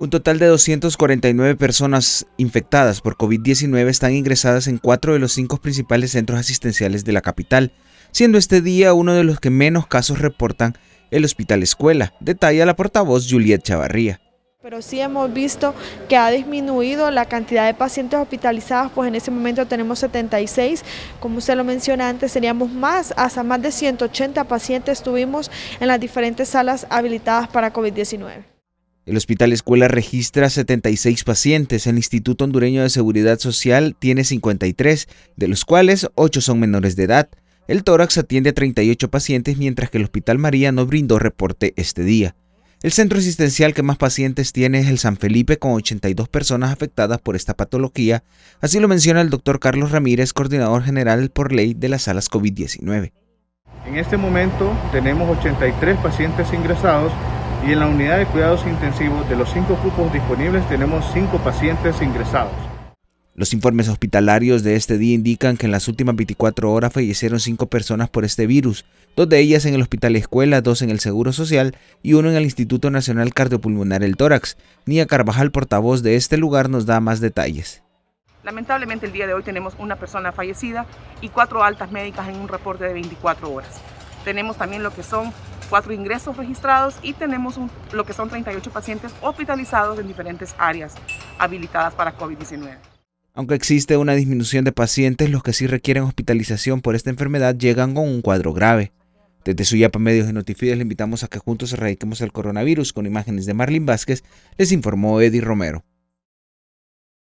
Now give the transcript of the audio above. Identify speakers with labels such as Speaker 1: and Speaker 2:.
Speaker 1: Un total de 249 personas infectadas por COVID-19 están ingresadas en cuatro de los cinco principales centros asistenciales de la capital, siendo este día uno de los que menos casos reportan el Hospital Escuela, detalla la portavoz Juliet Chavarría.
Speaker 2: Pero sí hemos visto que ha disminuido la cantidad de pacientes hospitalizados, pues en ese momento tenemos 76, como usted lo menciona antes, seríamos más, hasta más de 180 pacientes estuvimos en las diferentes salas habilitadas para COVID-19.
Speaker 1: El Hospital Escuela registra 76 pacientes, el Instituto Hondureño de Seguridad Social tiene 53, de los cuales 8 son menores de edad. El tórax atiende a 38 pacientes, mientras que el Hospital María no brindó reporte este día. El centro asistencial que más pacientes tiene es el San Felipe, con 82 personas afectadas por esta patología, así lo menciona el doctor Carlos Ramírez, coordinador general por ley de las salas COVID-19.
Speaker 3: En este momento tenemos 83 pacientes ingresados y en la unidad de cuidados intensivos de los cinco cupos disponibles tenemos cinco pacientes ingresados.
Speaker 1: Los informes hospitalarios de este día indican que en las últimas 24 horas fallecieron cinco personas por este virus, dos de ellas en el Hospital Escuela, dos en el Seguro Social y uno en el Instituto Nacional Cardiopulmonar El Tórax. Nia Carvajal, portavoz de este lugar, nos da más detalles.
Speaker 4: Lamentablemente el día de hoy tenemos una persona fallecida y cuatro altas médicas en un reporte de 24 horas. Tenemos también lo que son cuatro ingresos registrados y tenemos lo que son 38 pacientes hospitalizados en diferentes áreas habilitadas para COVID-19.
Speaker 1: Aunque existe una disminución de pacientes, los que sí requieren hospitalización por esta enfermedad llegan con un cuadro grave. Desde Suyapa Medios y noticias le invitamos a que juntos erradiquemos el coronavirus con imágenes de Marlene Vázquez, les informó Eddie Romero.